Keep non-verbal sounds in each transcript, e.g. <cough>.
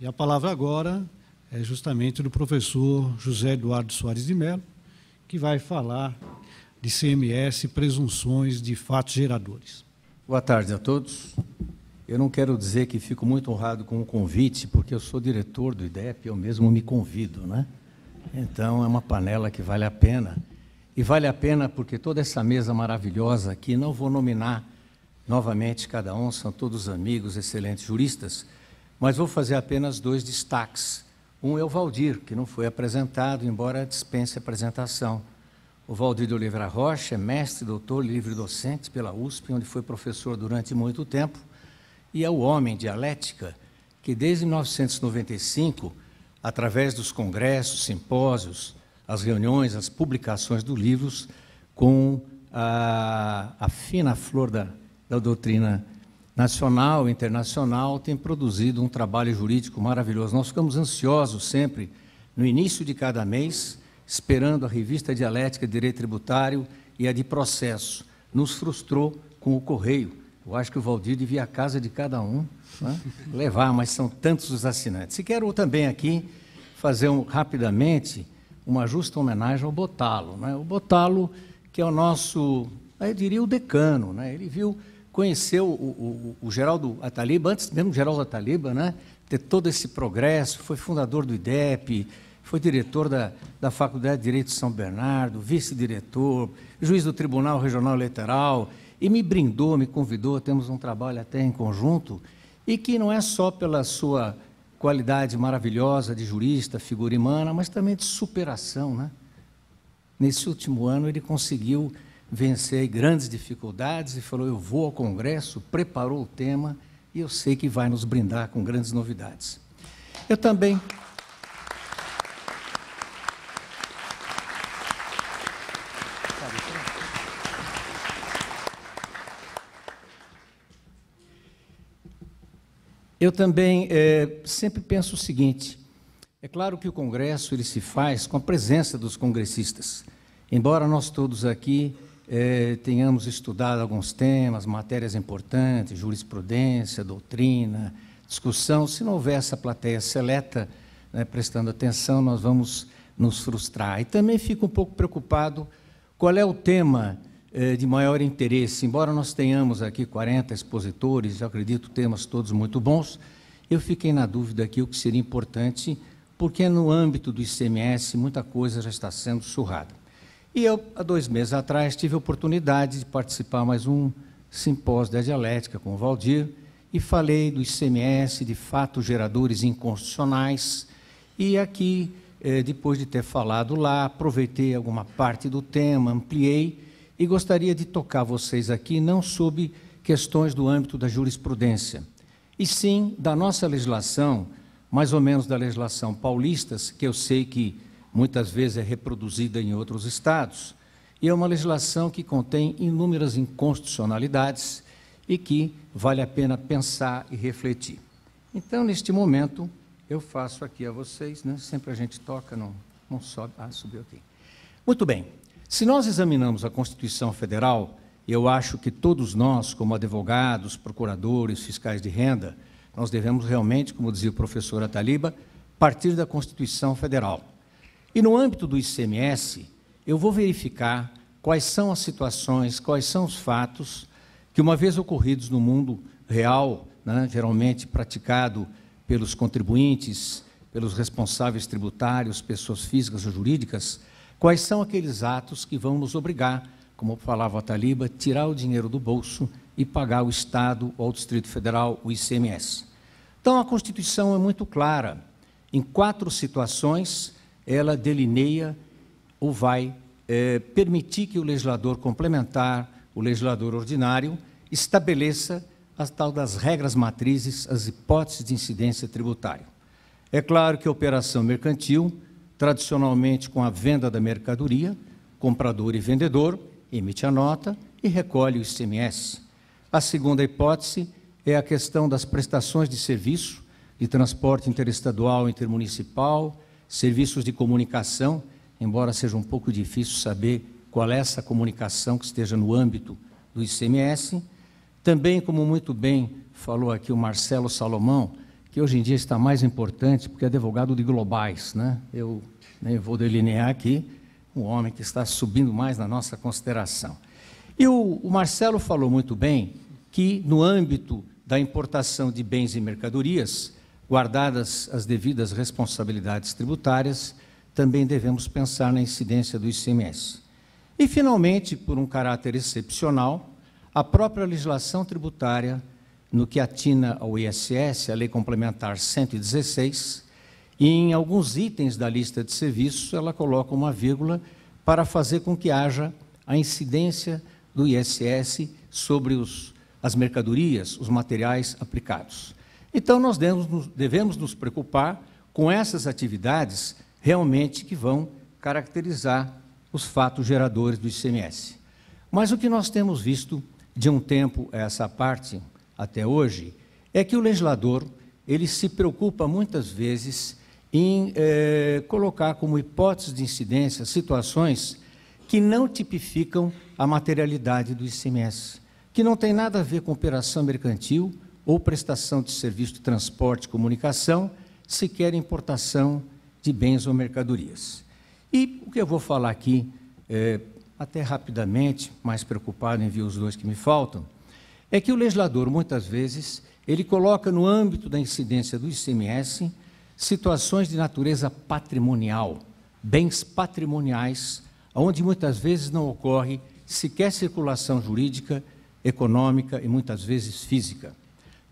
E a palavra agora é justamente do professor José Eduardo Soares de Mello, que vai falar de CMS, presunções de fatos geradores. Boa tarde a todos. Eu não quero dizer que fico muito honrado com o convite, porque eu sou diretor do IDEP, eu mesmo me convido, né? Então é uma panela que vale a pena. E vale a pena porque toda essa mesa maravilhosa aqui, não vou nominar novamente cada um, são todos amigos, excelentes juristas, mas vou fazer apenas dois destaques. Um é o Valdir, que não foi apresentado, embora dispense apresentação. O Valdir de Oliveira Rocha é mestre, doutor, livre-docente pela USP, onde foi professor durante muito tempo, e é o homem dialética que, desde 1995, através dos congressos, simpósios, as reuniões, as publicações dos livros, com a, a fina flor da, da doutrina nacional, internacional, tem produzido um trabalho jurídico maravilhoso. Nós ficamos ansiosos sempre, no início de cada mês, esperando a revista Dialética de Direito Tributário e a de Processo. Nos frustrou com o correio. Eu acho que o Valdir devia a casa de cada um né? <laughs> levar, mas são tantos os assinantes. E quero também aqui fazer um, rapidamente uma justa homenagem ao Botalo. Né? O Botalo, que é o nosso, eu diria, o decano. Né? Ele viu conheceu o, o, o Geraldo Ataliba, antes mesmo do Geraldo Ataliba, né? ter todo esse progresso, foi fundador do IDEP, foi diretor da, da Faculdade de Direito de São Bernardo, vice-diretor, juiz do Tribunal Regional Eleitoral, e me brindou, me convidou, temos um trabalho até em conjunto, e que não é só pela sua qualidade maravilhosa de jurista, figura humana, mas também de superação. Né? Nesse último ano, ele conseguiu vencer grandes dificuldades e falou: Eu vou ao Congresso, preparou o tema e eu sei que vai nos brindar com grandes novidades. Eu também. Eu também é, sempre penso o seguinte: é claro que o Congresso ele se faz com a presença dos congressistas. Embora nós todos aqui é, tenhamos estudado alguns temas, matérias importantes, jurisprudência, doutrina, discussão. Se não houver essa plateia seleta né, prestando atenção, nós vamos nos frustrar. E também fico um pouco preocupado qual é o tema é, de maior interesse. Embora nós tenhamos aqui 40 expositores, eu acredito temas todos muito bons, eu fiquei na dúvida aqui o que seria importante, porque no âmbito do ICMS muita coisa já está sendo surrada. E eu, há dois meses atrás, tive a oportunidade de participar mais um simpósio da dialética com o Valdir e falei do ICMS, de fatos geradores inconstitucionais. E aqui, eh, depois de ter falado lá, aproveitei alguma parte do tema, ampliei e gostaria de tocar vocês aqui não sobre questões do âmbito da jurisprudência, e sim da nossa legislação, mais ou menos da legislação paulista que eu sei que muitas vezes é reproduzida em outros estados, e é uma legislação que contém inúmeras inconstitucionalidades e que vale a pena pensar e refletir. Então, neste momento, eu faço aqui a vocês, né? sempre a gente toca, não, não sobe. Ah, subiu aqui. Muito bem. Se nós examinamos a Constituição Federal, eu acho que todos nós, como advogados, procuradores, fiscais de renda, nós devemos realmente, como dizia o professor Ataliba, partir da Constituição Federal. E no âmbito do ICMS, eu vou verificar quais são as situações, quais são os fatos que, uma vez ocorridos no mundo real, né, geralmente praticado pelos contribuintes, pelos responsáveis tributários, pessoas físicas ou jurídicas, quais são aqueles atos que vão nos obrigar, como falava a Taliba, tirar o dinheiro do bolso e pagar o Estado ou o Distrito Federal o ICMS. Então, a Constituição é muito clara. Em quatro situações, ela delineia ou vai é, permitir que o legislador complementar, o legislador ordinário, estabeleça as tal das regras matrizes, as hipóteses de incidência tributária. É claro que a operação mercantil, tradicionalmente com a venda da mercadoria, comprador e vendedor emite a nota e recolhe o ICMS. A segunda hipótese é a questão das prestações de serviço de transporte interestadual, intermunicipal, serviços de comunicação, embora seja um pouco difícil saber qual é essa comunicação que esteja no âmbito do ICMS. Também, como muito bem falou aqui o Marcelo Salomão, que hoje em dia está mais importante porque é advogado de globais, né? Eu nem vou delinear aqui um homem que está subindo mais na nossa consideração. E o, o Marcelo falou muito bem que no âmbito da importação de bens e mercadorias, Guardadas as devidas responsabilidades tributárias, também devemos pensar na incidência do ICMS. E, finalmente, por um caráter excepcional, a própria legislação tributária, no que atina ao ISS, a Lei Complementar 116, e em alguns itens da lista de serviços, ela coloca uma vírgula para fazer com que haja a incidência do ISS sobre os, as mercadorias, os materiais aplicados. Então, nós devemos, devemos nos preocupar com essas atividades realmente que vão caracterizar os fatos geradores do ICMS. Mas o que nós temos visto de um tempo essa parte, até hoje, é que o legislador ele se preocupa muitas vezes em eh, colocar como hipótese de incidência situações que não tipificam a materialidade do ICMS, que não tem nada a ver com operação mercantil, ou prestação de serviço de transporte e comunicação, sequer importação de bens ou mercadorias. E o que eu vou falar aqui, é, até rapidamente, mais preocupado em ver os dois que me faltam, é que o legislador, muitas vezes, ele coloca no âmbito da incidência do ICMS situações de natureza patrimonial, bens patrimoniais, onde muitas vezes não ocorre sequer circulação jurídica, econômica e muitas vezes física.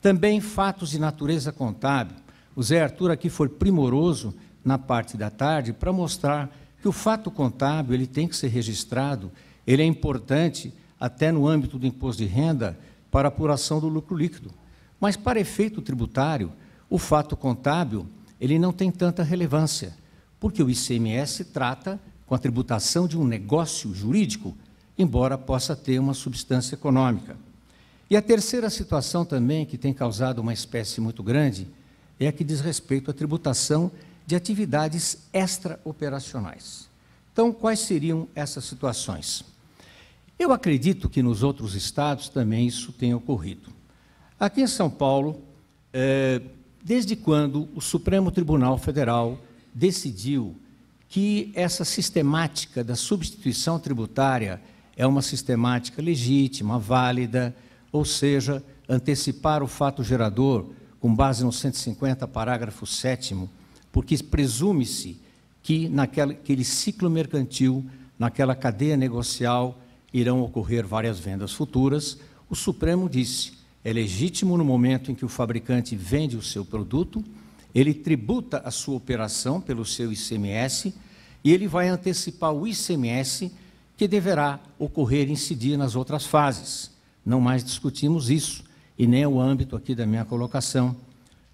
Também fatos de natureza contábil. O Zé Arthur aqui foi primoroso na parte da tarde para mostrar que o fato contábil ele tem que ser registrado, ele é importante até no âmbito do imposto de renda para apuração do lucro líquido. Mas para efeito tributário, o fato contábil ele não tem tanta relevância, porque o ICMS trata com a tributação de um negócio jurídico, embora possa ter uma substância econômica. E a terceira situação também que tem causado uma espécie muito grande é a que diz respeito à tributação de atividades extraoperacionais. Então, quais seriam essas situações? Eu acredito que nos outros estados também isso tenha ocorrido. Aqui em São Paulo, é, desde quando o Supremo Tribunal Federal decidiu que essa sistemática da substituição tributária é uma sistemática legítima, válida, ou seja, antecipar o fato gerador com base no 150, parágrafo 7, porque presume-se que naquele ciclo mercantil, naquela cadeia negocial, irão ocorrer várias vendas futuras. O Supremo disse: é legítimo no momento em que o fabricante vende o seu produto, ele tributa a sua operação pelo seu ICMS e ele vai antecipar o ICMS que deverá ocorrer e incidir nas outras fases. Não mais discutimos isso, e nem é o âmbito aqui da minha colocação.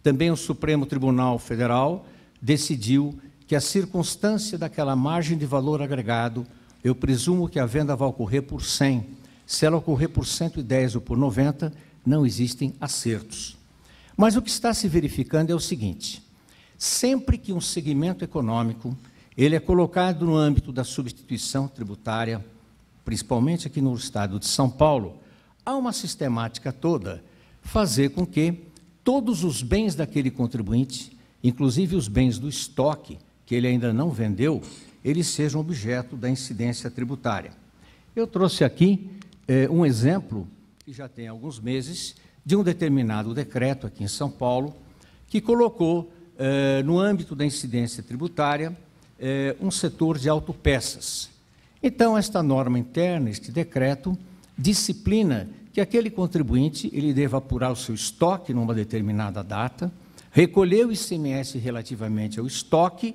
Também o Supremo Tribunal Federal decidiu que a circunstância daquela margem de valor agregado, eu presumo que a venda vai ocorrer por 100. Se ela ocorrer por 110 ou por 90, não existem acertos. Mas o que está se verificando é o seguinte: sempre que um segmento econômico ele é colocado no âmbito da substituição tributária, principalmente aqui no estado de São Paulo, há uma sistemática toda fazer com que todos os bens daquele contribuinte, inclusive os bens do estoque que ele ainda não vendeu, eles sejam objeto da incidência tributária. Eu trouxe aqui eh, um exemplo que já tem alguns meses de um determinado decreto aqui em São Paulo que colocou eh, no âmbito da incidência tributária eh, um setor de autopeças. Então esta norma interna, este decreto, disciplina que aquele contribuinte ele deva apurar o seu estoque numa determinada data, recolher o ICMS relativamente ao estoque,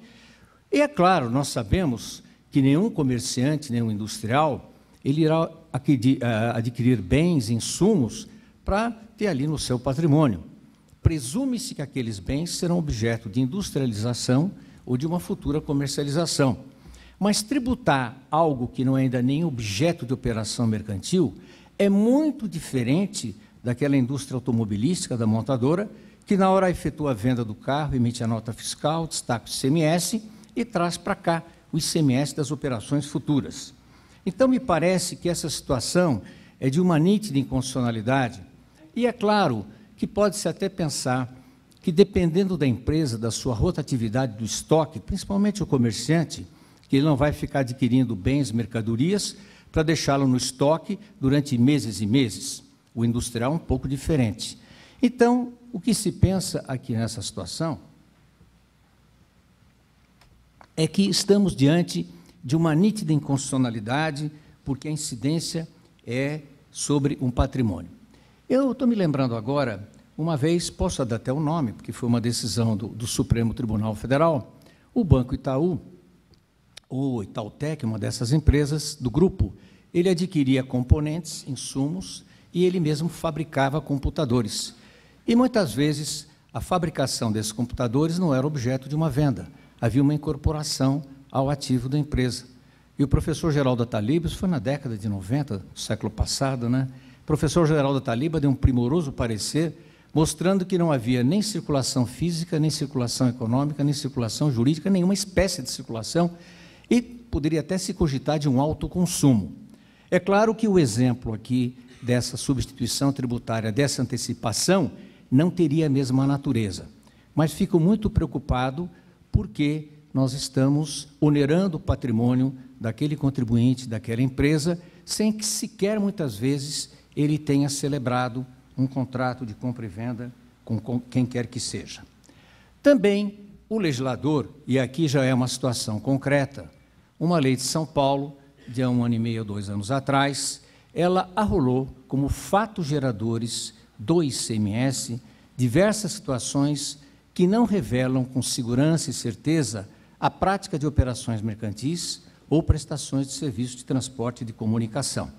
e é claro, nós sabemos que nenhum comerciante, nenhum industrial, ele irá eh, adquirir bens, insumos, para ter ali no seu patrimônio. Presume-se que aqueles bens serão objeto de industrialização ou de uma futura comercialização. Mas tributar algo que não é ainda nem objeto de operação mercantil é muito diferente daquela indústria automobilística, da montadora, que na hora efetua a venda do carro, emite a nota fiscal, destaca o ICMS e traz para cá o ICMS das operações futuras. Então, me parece que essa situação é de uma nítida inconstitucionalidade. E é claro que pode-se até pensar que, dependendo da empresa, da sua rotatividade do estoque, principalmente o comerciante, que ele não vai ficar adquirindo bens, mercadorias, para deixá-lo no estoque durante meses e meses. O industrial é um pouco diferente. Então, o que se pensa aqui nessa situação é que estamos diante de uma nítida inconstitucionalidade, porque a incidência é sobre um patrimônio. Eu estou me lembrando agora, uma vez, posso dar até o nome, porque foi uma decisão do, do Supremo Tribunal Federal, o Banco Itaú, ou Itautec, uma dessas empresas do grupo, ele adquiria componentes, insumos, e ele mesmo fabricava computadores. E muitas vezes a fabricação desses computadores não era objeto de uma venda, havia uma incorporação ao ativo da empresa. E o professor Geraldo Taliba, isso foi na década de 90, do século passado, né? O professor Geraldo Taliba deu um primoroso parecer mostrando que não havia nem circulação física, nem circulação econômica, nem circulação jurídica, nenhuma espécie de circulação e poderia até se cogitar de um alto consumo. É claro que o exemplo aqui dessa substituição tributária, dessa antecipação, não teria a mesma natureza. Mas fico muito preocupado porque nós estamos onerando o patrimônio daquele contribuinte, daquela empresa, sem que sequer muitas vezes ele tenha celebrado um contrato de compra e venda com quem quer que seja. Também o legislador, e aqui já é uma situação concreta, uma lei de São Paulo, de há um ano e meio, dois anos atrás, ela arrolou como fatos geradores do ICMS diversas situações que não revelam com segurança e certeza a prática de operações mercantis ou prestações de serviço de transporte e de comunicação.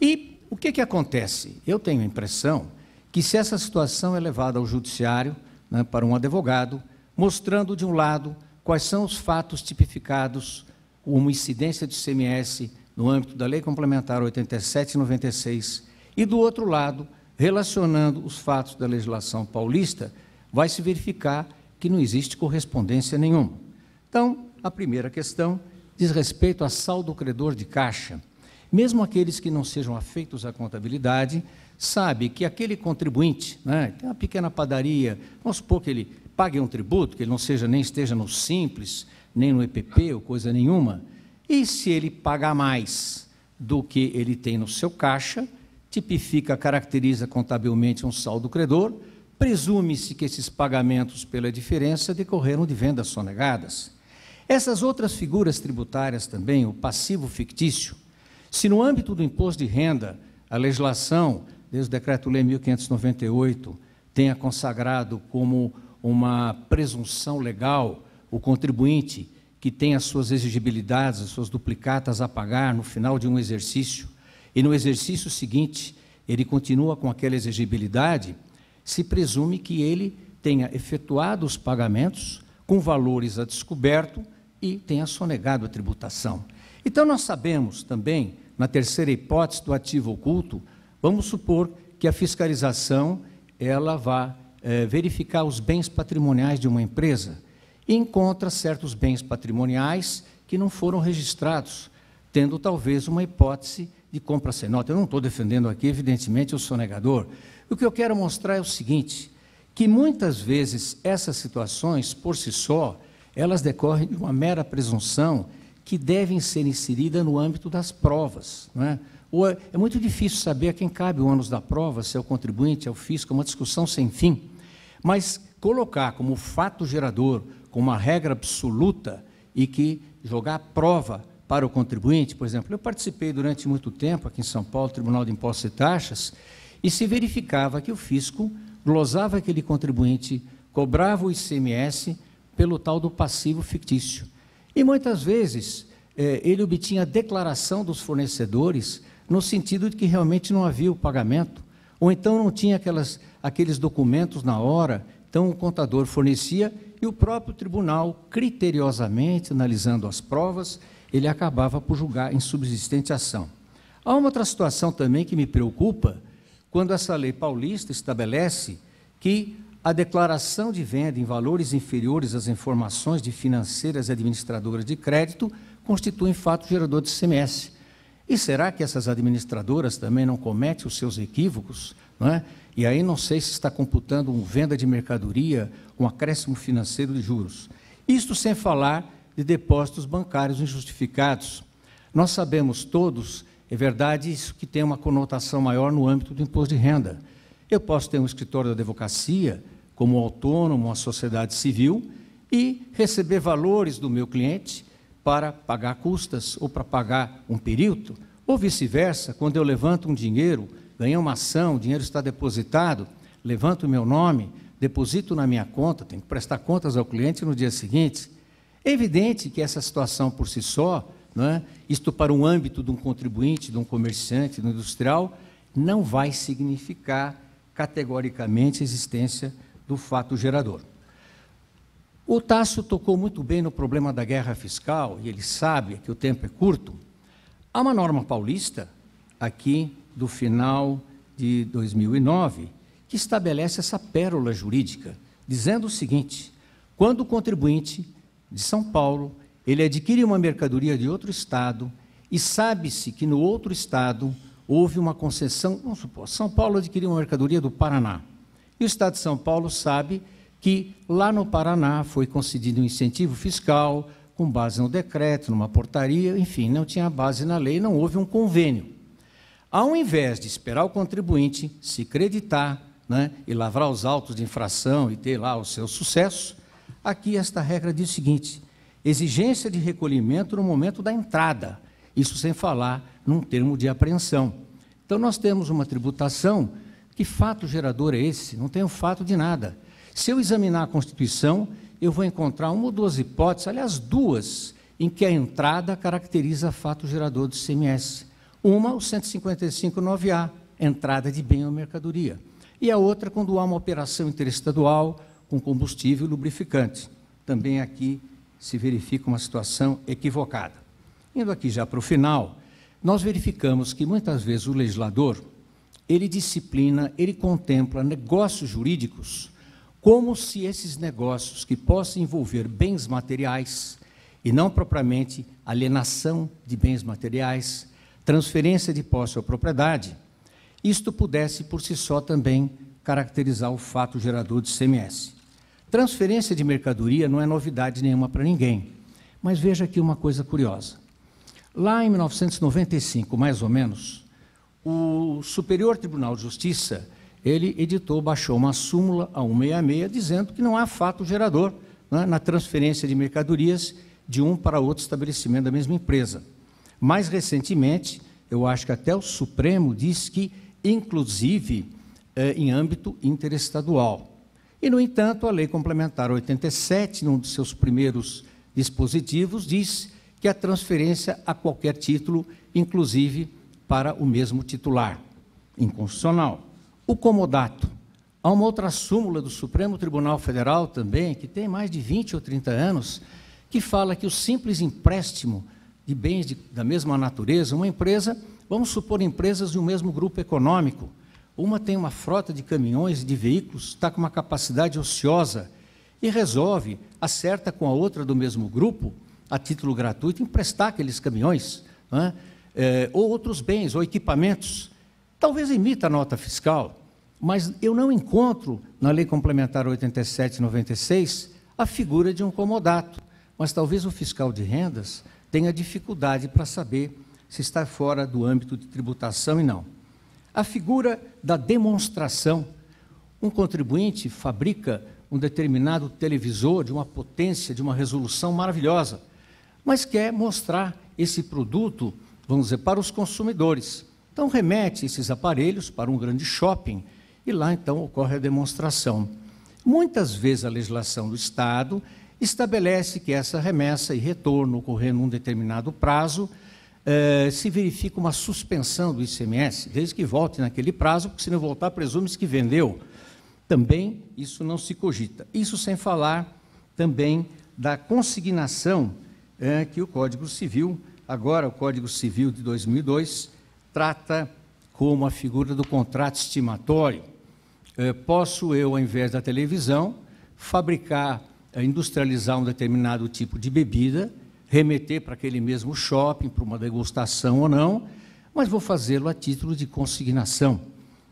E o que, que acontece? Eu tenho a impressão que se essa situação é levada ao judiciário, né, para um advogado, mostrando, de um lado, quais são os fatos tipificados uma incidência de CMS no âmbito da Lei Complementar 8796 e, do outro lado, relacionando os fatos da legislação paulista, vai se verificar que não existe correspondência nenhuma. Então, a primeira questão diz respeito a saldo credor de caixa. Mesmo aqueles que não sejam afeitos à contabilidade, sabe que aquele contribuinte, né, tem uma pequena padaria, vamos supor que ele pague um tributo, que ele não seja nem esteja no simples, nem no EPP ou coisa nenhuma. E se ele pagar mais do que ele tem no seu caixa, tipifica, caracteriza contabilmente um saldo credor, presume-se que esses pagamentos pela diferença decorreram de vendas sonegadas. Essas outras figuras tributárias também, o passivo fictício, se no âmbito do imposto de renda, a legislação, desde o Decreto-Lei 1598, tenha consagrado como uma presunção legal o contribuinte que tem as suas exigibilidades, as suas duplicatas a pagar no final de um exercício, e no exercício seguinte ele continua com aquela exigibilidade, se presume que ele tenha efetuado os pagamentos com valores a descoberto e tenha sonegado a tributação. Então, nós sabemos também, na terceira hipótese do ativo oculto, vamos supor que a fiscalização ela vá é, verificar os bens patrimoniais de uma empresa encontra certos bens patrimoniais que não foram registrados, tendo talvez uma hipótese de compra sem nota. Eu não estou defendendo aqui, evidentemente, eu sou negador. O que eu quero mostrar é o seguinte, que muitas vezes essas situações, por si só, elas decorrem de uma mera presunção que devem ser inserida no âmbito das provas. Não é? Ou é, é muito difícil saber a quem cabe o ônus da prova, se é o contribuinte, é o fisco, é uma discussão sem fim. Mas colocar como fato gerador com uma regra absoluta e que jogar prova para o contribuinte, por exemplo, eu participei durante muito tempo aqui em São Paulo, Tribunal de Impostos e Taxas, e se verificava que o fisco glosava aquele contribuinte, cobrava o ICMS pelo tal do passivo fictício. E muitas vezes eh, ele obtinha a declaração dos fornecedores no sentido de que realmente não havia o pagamento, ou então não tinha aquelas, aqueles documentos na hora, então o contador fornecia e o próprio tribunal, criteriosamente, analisando as provas, ele acabava por julgar insubsistente ação. Há uma outra situação também que me preocupa, quando essa lei paulista estabelece que a declaração de venda em valores inferiores às informações de financeiras e administradoras de crédito constitui fato gerador de CMS. E será que essas administradoras também não cometem os seus equívocos é? E aí não sei se está computando uma venda de mercadoria, um acréscimo financeiro de juros. Isto sem falar de depósitos bancários injustificados. Nós sabemos todos, é verdade, isso que tem uma conotação maior no âmbito do imposto de renda. Eu posso ter um escritório da advocacia, como autônomo, uma sociedade civil, e receber valores do meu cliente para pagar custas ou para pagar um período, ou vice-versa, quando eu levanto um dinheiro ganhei uma ação, o dinheiro está depositado, levanto o meu nome, deposito na minha conta, tenho que prestar contas ao cliente no dia seguinte. É evidente que essa situação por si só, é? isto para um âmbito de um contribuinte, de um comerciante, de um industrial, não vai significar categoricamente a existência do fato gerador. O Tasso tocou muito bem no problema da guerra fiscal, e ele sabe que o tempo é curto. Há uma norma paulista, aqui do final de 2009, que estabelece essa pérola jurídica, dizendo o seguinte: quando o contribuinte de São Paulo ele adquire uma mercadoria de outro estado e sabe-se que no outro estado houve uma concessão, vamos supor, São Paulo adquiriu uma mercadoria do Paraná. E o estado de São Paulo sabe que lá no Paraná foi concedido um incentivo fiscal com base no decreto, numa portaria, enfim, não tinha base na lei, não houve um convênio. Ao invés de esperar o contribuinte se creditar né, e lavrar os autos de infração e ter lá o seu sucesso, aqui esta regra diz o seguinte: exigência de recolhimento no momento da entrada, isso sem falar num termo de apreensão. Então, nós temos uma tributação. Que fato gerador é esse? Não tem o um fato de nada. Se eu examinar a Constituição, eu vou encontrar uma ou duas hipóteses, aliás, duas, em que a entrada caracteriza fato gerador do CMS. Uma, o 155-9A, entrada de bem ou mercadoria. E a outra, quando há uma operação interestadual com combustível e lubrificante. Também aqui se verifica uma situação equivocada. Indo aqui já para o final, nós verificamos que muitas vezes o legislador ele disciplina, ele contempla negócios jurídicos como se esses negócios que possam envolver bens materiais e não propriamente alienação de bens materiais, transferência de posse ou propriedade, isto pudesse por si só também caracterizar o fato gerador de CMS. Transferência de mercadoria não é novidade nenhuma para ninguém, mas veja aqui uma coisa curiosa. Lá em 1995, mais ou menos, o Superior Tribunal de Justiça, ele editou, baixou uma súmula a 166 dizendo que não há fato gerador né, na transferência de mercadorias de um para outro estabelecimento da mesma empresa. Mais recentemente, eu acho que até o Supremo diz que, inclusive, é, em âmbito interestadual. E, no entanto, a Lei Complementar 87, num de seus primeiros dispositivos, diz que a transferência a qualquer título, inclusive para o mesmo titular, inconstitucional. O comodato. Há uma outra súmula do Supremo Tribunal Federal também, que tem mais de 20 ou 30 anos, que fala que o simples empréstimo de bens de, da mesma natureza, uma empresa, vamos supor empresas de um mesmo grupo econômico. Uma tem uma frota de caminhões e de veículos, está com uma capacidade ociosa e resolve, acerta com a outra do mesmo grupo, a título gratuito, emprestar aqueles caminhões, né? é, ou outros bens, ou equipamentos. Talvez imita a nota fiscal, mas eu não encontro na Lei Complementar 8796 a figura de um comodato. Mas talvez o fiscal de rendas tenha dificuldade para saber se está fora do âmbito de tributação e não. A figura da demonstração. Um contribuinte fabrica um determinado televisor de uma potência, de uma resolução maravilhosa, mas quer mostrar esse produto, vamos dizer, para os consumidores. Então, remete esses aparelhos para um grande shopping e lá então ocorre a demonstração. Muitas vezes a legislação do Estado estabelece que essa remessa e retorno ocorrendo num determinado prazo, eh, se verifica uma suspensão do ICMS, desde que volte naquele prazo, porque se não voltar, presume-se que vendeu. Também isso não se cogita. Isso sem falar também da consignação eh, que o Código Civil, agora o Código Civil de 2002, trata como a figura do contrato estimatório. Eh, posso eu, ao invés da televisão, fabricar industrializar um determinado tipo de bebida, remeter para aquele mesmo shopping, para uma degustação ou não, mas vou fazê-lo a título de consignação.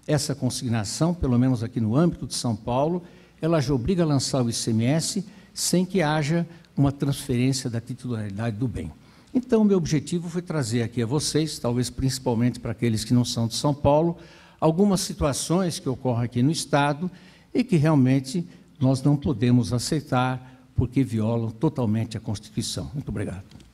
Essa consignação, pelo menos aqui no âmbito de São Paulo, ela já obriga a lançar o ICMS sem que haja uma transferência da titularidade do bem. Então, meu objetivo foi trazer aqui a vocês, talvez principalmente para aqueles que não são de São Paulo, algumas situações que ocorrem aqui no Estado e que realmente nós não podemos aceitar porque violam totalmente a Constituição. Muito obrigado.